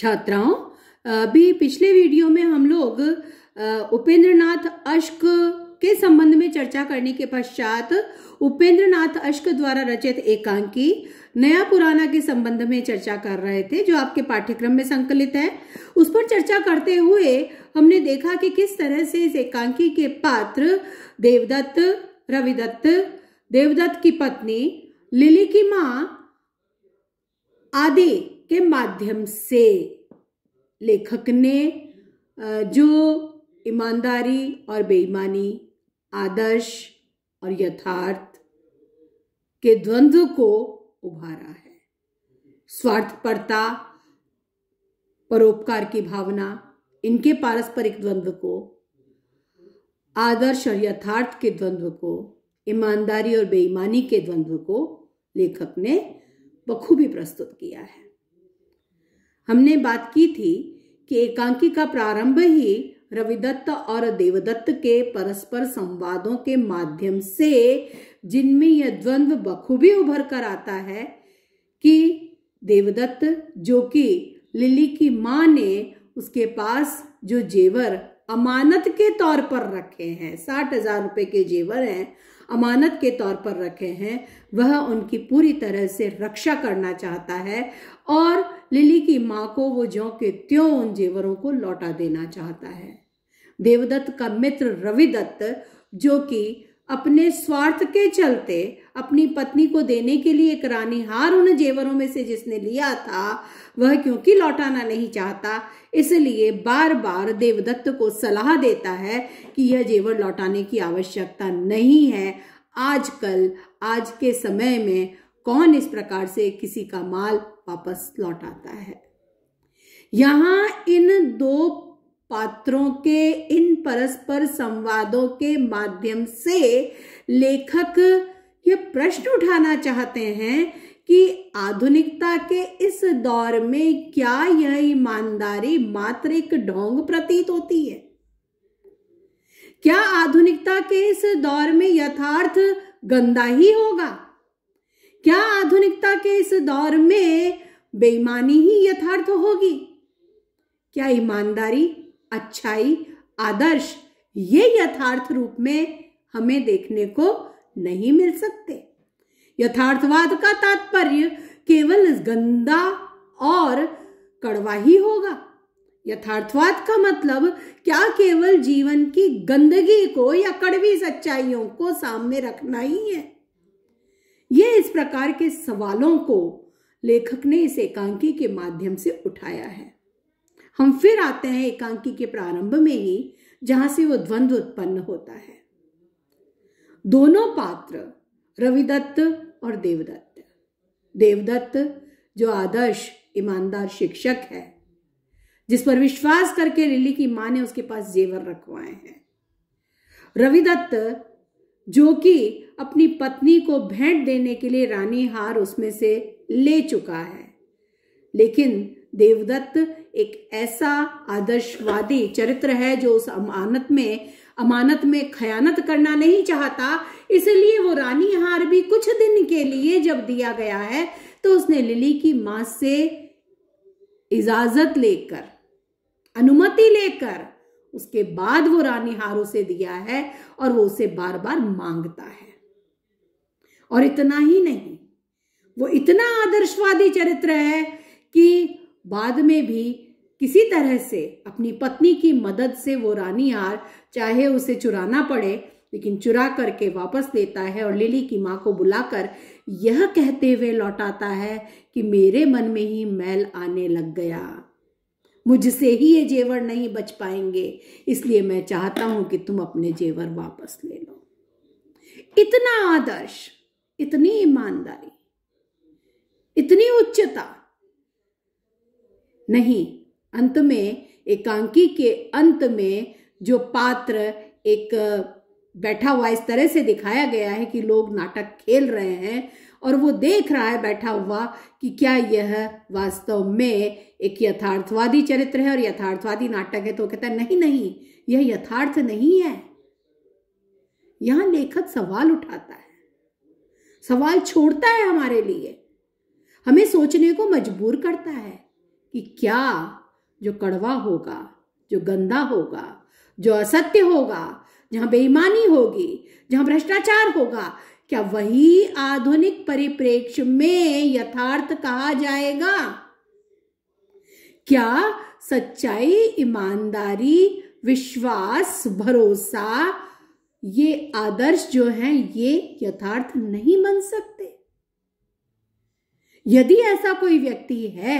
छात्राओं अभी पिछले वीडियो में हम लोग उपेंद्रनाथ अश्क के संबंध में चर्चा करने के पश्चात उपेंद्रनाथ अश्क द्वारा रचित एकांकी नया पुराना के संबंध में चर्चा कर रहे थे जो आपके पाठ्यक्रम में संकलित है उस पर चर्चा करते हुए हमने देखा कि किस तरह से इस एकांकी के पात्र देवदत्त रविदत्त देवदत्त की पत्नी लिली की माँ आदि के माध्यम से लेखक ने जो ईमानदारी और बेईमानी आदर्श और यथार्थ के द्वंद्व को उभारा है स्वार्थपरता परोपकार की भावना इनके पारस्परिक द्वंद्व को आदर्श और यथार्थ के द्वंद्व को ईमानदारी और बेईमानी के द्वंद्व को लेखक ने बखूबी प्रस्तुत किया है हमने बात की थी कि एकांकी का प्रारंभ ही रविदत्त और देवदत्त के परस्पर संवादों के माध्यम से जिनमें यह द्वंद्व बखूबी उभर कर आता है कि देवदत्त जो कि लिली की माँ ने उसके पास जो जेवर अमानत के तौर पर रखे हैं साठ हजार रुपये के जेवर हैं अमानत के तौर पर रखे हैं वह उनकी पूरी तरह से रक्षा करना चाहता है और लिली की माँ को वो ज्यो के त्यों उन जेवरों को लौटा देना चाहता है देवदत्त का मित्र रविदत्त जो कि अपने स्वार्थ के चलते अपनी पत्नी को देने के लिए एक रानी हार उन जेवरों में से जिसने लिया था वह क्योंकि लौटाना नहीं चाहता इसलिए बार बार देवदत्त को सलाह देता है कि यह जेवर लौटाने की आवश्यकता नहीं है आजकल आज के समय में कौन इस प्रकार से किसी का माल वापस लौट आता है यहां इन दो पात्रों के इन परस्पर संवादों के माध्यम से लेखक ये प्रश्न उठाना चाहते हैं कि आधुनिकता के इस दौर में क्या यह ईमानदारी मात्र एक ढोंग प्रतीत होती है क्या आधुनिकता के इस दौर में यथार्थ गंदा ही होगा क्या आधुनिकता के इस दौर में बेईमानी ही यथार्थ होगी क्या ईमानदारी अच्छाई आदर्श ये यथार्थ रूप में हमें देखने को नहीं मिल सकते यथार्थवाद का तात्पर्य केवल गंदा और कड़वा ही होगा यथार्थवाद का मतलब क्या केवल जीवन की गंदगी को या कड़वी सच्चाइयों को सामने रखना ही है ये इस प्रकार के सवालों को लेखक ने इस एकांकी के माध्यम से उठाया है हम फिर आते हैं एकांकी के प्रारंभ में ही जहां से वो द्वंद्व उत्पन्न होता है दोनों पात्र रविदत्त और देवदत्त देवदत्त जो आदर्श ईमानदार शिक्षक है जिस पर विश्वास करके लिली की मां ने उसके पास जेवर रखवाए हैं रविदत्त जो कि अपनी पत्नी को भेंट देने के लिए रानी हार उसमें से ले चुका है लेकिन देवदत्त एक ऐसा आदर्शवादी चरित्र है जो उस अमानत में अमानत में खयानत करना नहीं चाहता इसलिए वो रानी हार भी कुछ दिन के लिए जब दिया गया है तो उसने लिली की मां से इजाजत लेकर अनुमति लेकर उसके बाद वो रानी हार उसे दिया है और वो उसे बार बार मांगता है और इतना ही नहीं वो इतना आदर्शवादी चरित्र है कि बाद में भी किसी तरह से अपनी पत्नी की मदद से वो रानी हार चाहे उसे चुराना पड़े लेकिन चुरा करके वापस देता है और लिली की माँ को बुलाकर यह कहते हुए लौटाता है कि मेरे मन में ही मैल आने लग गया मुझसे ही ये जेवर नहीं बच पाएंगे इसलिए मैं चाहता हूं कि तुम अपने जेवर वापस ले लो इतना आदर्श इतनी ईमानदारी इतनी उच्चता नहीं अंत में एकांकी के अंत में जो पात्र एक बैठा हुआ इस तरह से दिखाया गया है कि लोग नाटक खेल रहे हैं और वो देख रहा है बैठा हुआ कि क्या यह वास्तव में एक यथार्थवादी चरित्र है और यथार्थवादी नाटक है तो कहता है नहीं नहीं यह यथार्थ नहीं है यहां लेखक सवाल उठाता है सवाल छोड़ता है हमारे लिए हमें सोचने को मजबूर करता है कि क्या जो कड़वा होगा जो गंदा होगा जो असत्य होगा जहां बेईमानी होगी जहां भ्रष्टाचार होगा क्या वही आधुनिक परिप्रेक्ष्य में यथार्थ कहा जाएगा क्या सच्चाई ईमानदारी विश्वास भरोसा ये आदर्श जो हैं ये यथार्थ नहीं बन सकते यदि ऐसा कोई व्यक्ति है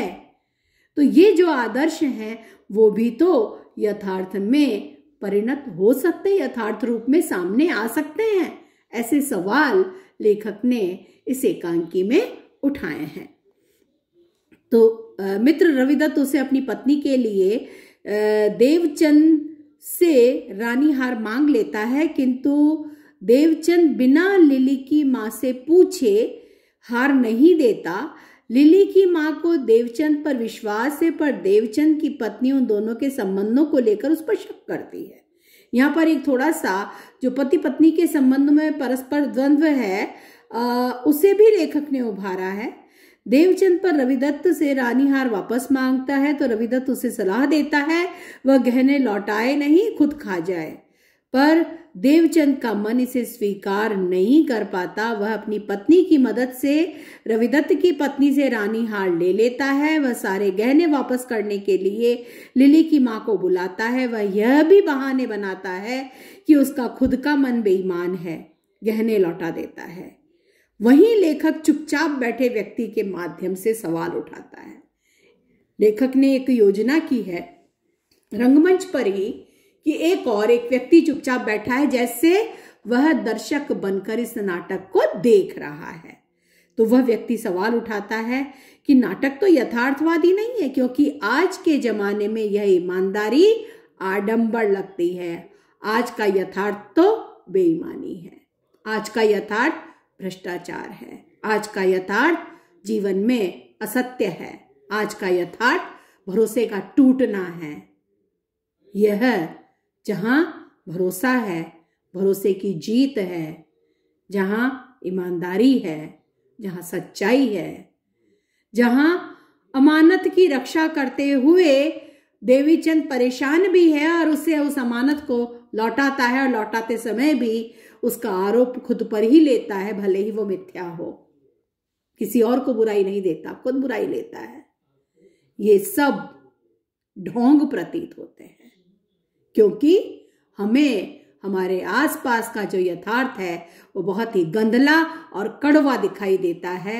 तो ये जो आदर्श हैं वो भी तो यथार्थ में परिणत हो सकते यथार्थ रूप में सामने आ सकते हैं ऐसे सवाल लेखक ने इस एकांकी में उठाए हैं तो मित्र रविदत्त उसे अपनी पत्नी के लिए देवचंद से रानी हार मांग लेता है किंतु देवचंद बिना लिली की माँ से पूछे हार नहीं देता लिली की माँ को देवचंद पर विश्वास है पर देवचंद की पत्नी उन दोनों के संबंधों को लेकर उस पर शक करती है यहाँ पर एक थोड़ा सा जो पति पत्नी के संबंध में परस्पर द्वंद्व है आ, उसे भी लेखक ने उभारा है देवचंद पर रविदत्त से रानी हार वापस मांगता है तो रविदत्त उसे सलाह देता है वह गहने लौटाए नहीं खुद खा जाए पर देवचंद का मन इसे स्वीकार नहीं कर पाता वह अपनी पत्नी की मदद से रविदत्त की पत्नी से रानी हार ले लेता है वह सारे गहने वापस करने के लिए लिली की माँ को बुलाता है वह यह भी बहाने बनाता है कि उसका खुद का मन बेईमान है गहने लौटा देता है वहीं लेखक चुपचाप बैठे व्यक्ति के माध्यम से सवाल उठाता है लेखक ने एक योजना की है रंगमंच पर ही कि एक और एक व्यक्ति चुपचाप बैठा है जैसे वह दर्शक बनकर इस नाटक को देख रहा है तो वह व्यक्ति सवाल उठाता है कि नाटक तो यथार्थवादी नहीं है क्योंकि आज के जमाने में यह ईमानदारी आडंबर लगती है आज का यथार्थ तो बेईमानी है आज का यथार्थ भ्रष्टाचार है आज का यथार्थ जीवन में असत्य है आज का यथार्थ भरोसे का टूटना है यह जहां भरोसा है भरोसे की जीत है जहां ईमानदारी है जहां सच्चाई है जहां अमानत की रक्षा करते हुए देवीचंद परेशान भी है और उसे उस अमानत को लौटाता है और लौटाते समय भी उसका आरोप खुद पर ही लेता है भले ही वो मिथ्या हो किसी और को बुराई नहीं देता खुद बुराई लेता है ये सब ढोंग प्रतीत होते हैं क्योंकि हमें हमारे आसपास का जो यथार्थ है वो बहुत ही गंदला और कड़वा दिखाई देता है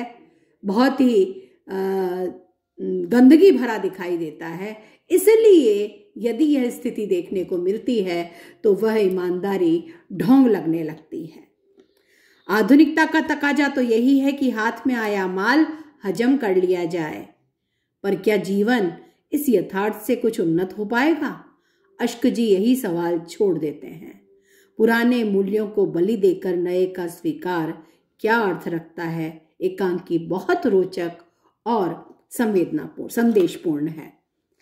बहुत ही गंदगी भरा दिखाई देता है इसलिए यदि यह स्थिति देखने को मिलती है तो वह ईमानदारी ढोंग लगने लगती है आधुनिकता का तकाजा तो यही है कि हाथ में आया माल हजम कर लिया जाए पर क्या जीवन इस यथार्थ से कुछ उन्नत हो पाएगा अश्क जी यही सवाल छोड़ देते हैं पुराने मूल्यों को बलि देकर नए का स्वीकार क्या अर्थ रखता है एकांकी एक बहुत रोचक और संवेदनापूर्ण संदेशपूर्ण है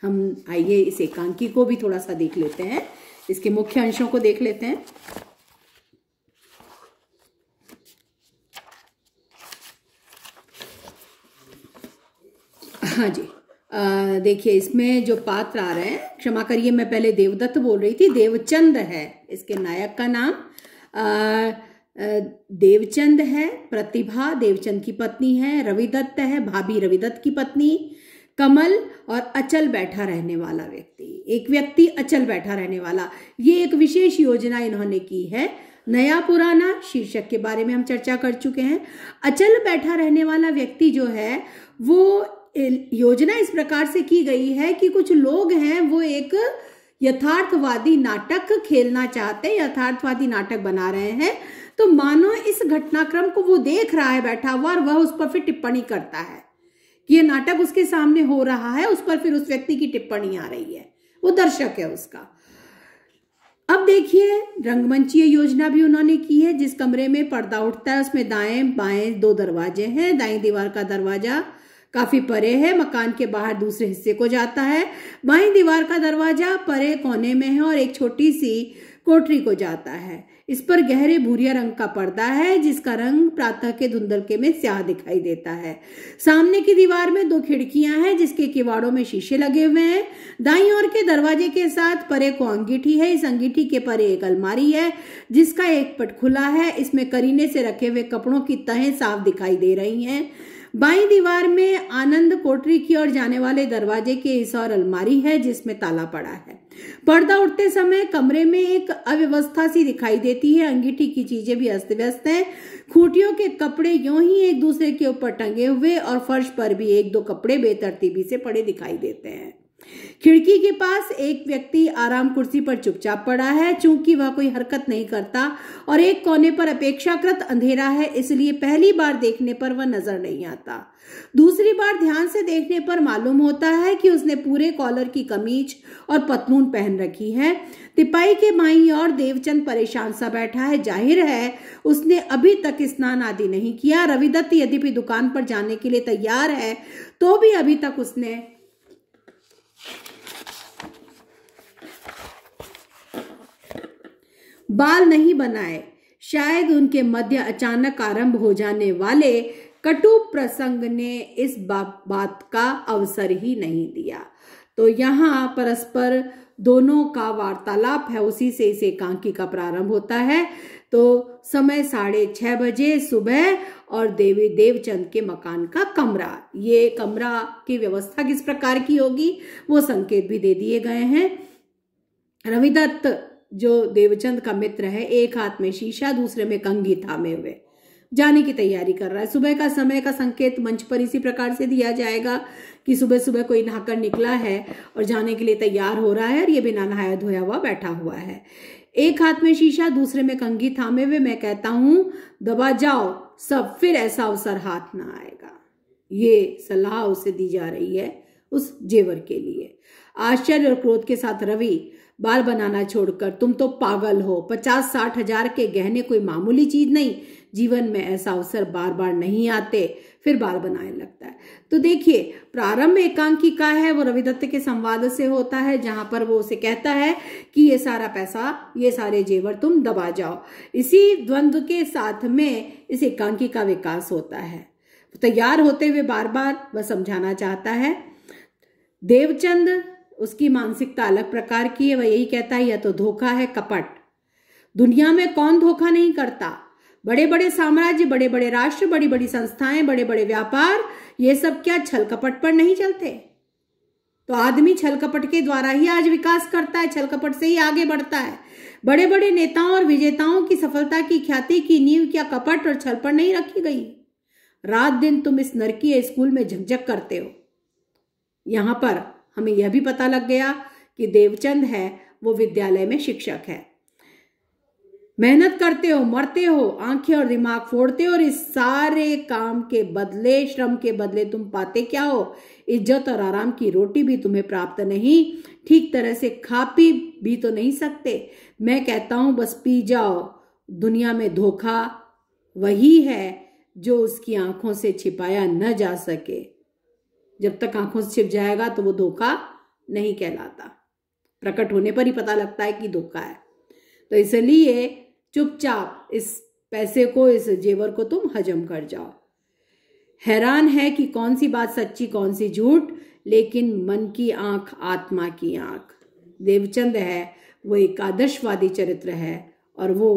हम आइए इस एकांकी को भी थोड़ा सा देख लेते हैं इसके मुख्य अंशों को देख लेते हैं हाँ जी देखिए इसमें जो पात्र आ रहे हैं क्षमा करिए मैं पहले देवदत्त बोल रही थी देवचंद है इसके नायक का नाम आ, देवचंद है प्रतिभा देवचंद की पत्नी है रविदत्त है भाभी रविदत्त की पत्नी कमल और अचल बैठा रहने वाला व्यक्ति एक व्यक्ति अचल बैठा रहने वाला ये एक विशेष योजना इन्होंने की है नया पुराना शीर्षक के बारे में हम चर्चा कर चुके हैं अचल बैठा रहने वाला व्यक्ति जो है वो योजना इस प्रकार से की गई है कि कुछ लोग हैं वो एक यथार्थवादी नाटक खेलना चाहते हैं यथार्थवादी नाटक बना रहे हैं तो मानो इस घटनाक्रम को वो देख रहा है बैठा हुआ और वह उस पर फिर टिप्पणी करता है ये नाटक उसके सामने हो रहा है उस पर फिर उस व्यक्ति की टिप्पणी आ रही है वो दर्शक है उसका अब देखिए रंगमंचीय योजना भी उन्होंने की है जिस कमरे में पर्दा उठता है उसमें दाएं बाएं दो दरवाजे हैं दाएं दीवार का दरवाजा काफी परे है मकान के बाहर दूसरे हिस्से को जाता है बाएं दीवार का दरवाजा परे कोने में है और एक छोटी सी पोट्री को जाता है इस पर गहरे भूरिया रंग का पर्दा है जिसका रंग प्रातः के धुंधलके में स्याह दिखाई देता है सामने की दीवार में दो खिड़कियां हैं जिसके किवाड़ों में शीशे लगे हुए हैं दाई ओर के दरवाजे के साथ परे को अंगीठी है इस अंगीठी के परे एक अलमारी है जिसका एक पट खुला है इसमें करीने से रखे हुए कपड़ों की तहें साफ दिखाई दे रही हैं बाई दीवार में आनंद कोटरी की ओर जाने वाले दरवाजे के इस और अलमारी है जिसमें ताला पड़ा है पर्दा उठते समय कमरे में एक अव्यवस्था सी दिखाई देती है अंगीठी की चीजें भी अस्त व्यस्त है खूटियों के कपड़े यूं ही एक दूसरे के ऊपर टंगे हुए और फर्श पर भी एक दो कपड़े बेतरतीबी से पड़े दिखाई देते हैं खिड़की के पास एक व्यक्ति आराम कुर्सी पर चुपचाप पड़ा है चूंकि वह कोई हरकत नहीं करता और एक कोने पर अपेक्षाकृत अंधेरा है इसलिए पहली बार देखने पर वह नजर नहीं आता दूसरी बार ध्यान से देखने पर मालूम होता है कि उसने पूरे कॉलर की कमीज और पतलून पहन रखी है तिपाही के माई और देवचंद परेशान सा बैठा है जाहिर है उसने अभी तक स्नान आदि नहीं किया रविदत्त यदि भी दुकान पर जाने के लिए तैयार है तो भी अभी तक उसने बाल नहीं बनाए शायद उनके मध्य अचानक आरंभ हो जाने वाले कटु प्रसंग ने इस बात का अवसर ही नहीं दिया तो यहाँ परस्पर दोनों का वार्तालाप है उसी से इस एकांकी का प्रारंभ होता है तो समय साढ़े छः बजे सुबह और देवी देवचंद के मकान का कमरा ये कमरा की व्यवस्था किस प्रकार की होगी वो संकेत भी दे दिए गए हैं रविदत्त जो देवचंद का मित्र है एक हाथ में शीशा दूसरे में कंघी थामे हुए जाने की तैयारी कर रहा है सुबह का समय का संकेत मंच पर इसी प्रकार से दिया जाएगा कि सुबह सुबह कोई नहाकर निकला है और जाने के लिए तैयार हो रहा है और ये बिना नहाया धोया हुआ बैठा हुआ है एक हाथ में शीशा दूसरे में कंघी थामे हुए मैं कहता हूं दबा जाओ सब फिर ऐसा अवसर हाथ ना आएगा ये सलाह उसे दी जा रही है उस जेवर के लिए आश्चर्य और क्रोध के साथ रवि बाल बनाना छोड़कर तुम तो पागल हो पचास साठ हजार के गहने कोई मामूली चीज नहीं जीवन में ऐसा अवसर बार बार नहीं आते फिर बार बनाने लगता है तो देखिए प्रारंभ एकांकी का है वो रविदत्त के संवाद से होता है जहां पर वो उसे कहता है कि ये सारा पैसा ये सारे जेवर तुम दबा जाओ इसी द्वंद्व के साथ में इस एकांकी का विकास होता है तैयार होते हुए बार बार वह समझाना चाहता है देवचंद उसकी मानसिकता अलग प्रकार की है वह यही कहता है यह तो धोखा है कपट दुनिया में कौन धोखा नहीं करता बड़े बड़े साम्राज्य बड़े बड़े राष्ट्र बड़ी बड़ी संस्थाएं बड़े बड़े व्यापार ये सब क्या छल कपट पर नहीं चलते तो आदमी छल कपट के द्वारा ही आज विकास करता है छल कपट से ही आगे बढ़ता है बड़े बड़े नेताओं और विजेताओं की सफलता की ख्याति की नींव क्या कपट और छल पर नहीं रखी गई रात दिन तुम इस नरकीय स्कूल में झकझक करते हो यहां पर हमें यह भी पता लग गया कि देवचंद है वो विद्यालय में शिक्षक है मेहनत करते हो मरते हो आंखें और दिमाग फोड़ते हो और इस सारे काम के बदले श्रम के बदले तुम पाते क्या हो इज्जत और आराम की रोटी भी तुम्हें प्राप्त नहीं ठीक तरह से खा पी भी तो नहीं सकते मैं कहता हूं बस पी जाओ दुनिया में धोखा वही है जो उसकी आंखों से छिपाया न जा सके जब तक आंखों से छिप जाएगा तो वो धोखा नहीं कहलाता प्रकट होने पर ही पता लगता है कि धोखा है तो इसलिए चुपचाप इस पैसे को इस जेवर को तुम हजम कर जाओ हैरान है कि कौन सी बात सच्ची कौन सी झूठ लेकिन मन की आंख आत्मा की आंख देवचंद है वो एक आदर्शवादी चरित्र है और वो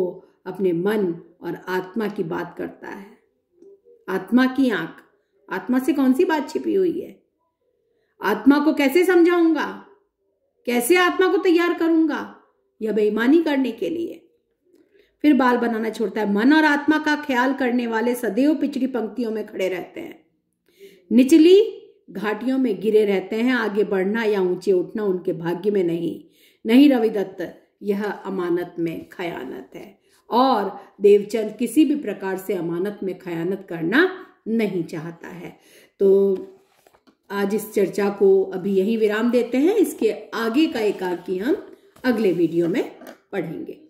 अपने मन और आत्मा की बात करता है आत्मा की आंख आत्मा से कौन सी बात छिपी हुई है आत्मा को कैसे समझाऊंगा कैसे आत्मा को तैयार करूंगा यह बेईमानी करने के लिए फिर बाल बनाना छोड़ता है मन और आत्मा का ख्याल करने वाले सदैव पिछड़ी पंक्तियों में खड़े रहते हैं निचली घाटियों में गिरे रहते हैं आगे बढ़ना या ऊंचे उठना उनके भाग्य में नहीं नहीं रविदत्त यह अमानत में खयानत है और देवचंद किसी भी प्रकार से अमानत में खयानत करना नहीं चाहता है तो आज इस चर्चा को अभी यही विराम देते हैं इसके आगे का एकाकी हम अगले वीडियो में पढ़ेंगे